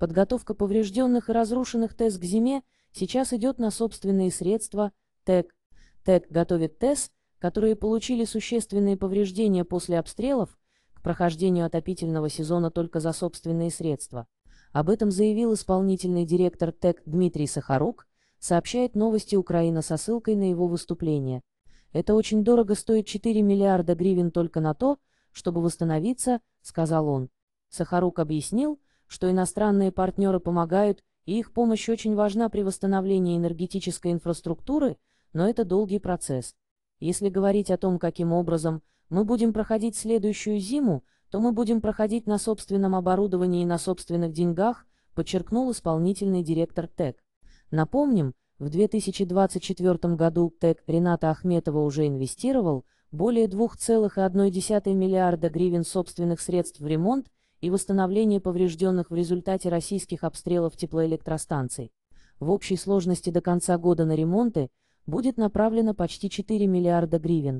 Подготовка поврежденных и разрушенных ТЭС к зиме сейчас идет на собственные средства ТЭК. ТЭК готовит ТЭС, которые получили существенные повреждения после обстрелов, к прохождению отопительного сезона только за собственные средства. Об этом заявил исполнительный директор ТЭК Дмитрий Сахарук, сообщает новости Украина со ссылкой на его выступление. «Это очень дорого стоит 4 миллиарда гривен только на то, чтобы восстановиться», — сказал он. Сахарук объяснил, что иностранные партнеры помогают, и их помощь очень важна при восстановлении энергетической инфраструктуры, но это долгий процесс. Если говорить о том, каким образом мы будем проходить следующую зиму, то мы будем проходить на собственном оборудовании и на собственных деньгах, подчеркнул исполнительный директор ТЭК. Напомним, в 2024 году ТЭК Рената Ахметова уже инвестировал более 2,1 миллиарда гривен собственных средств в ремонт и восстановление поврежденных в результате российских обстрелов теплоэлектростанций. В общей сложности до конца года на ремонты будет направлено почти 4 миллиарда гривен.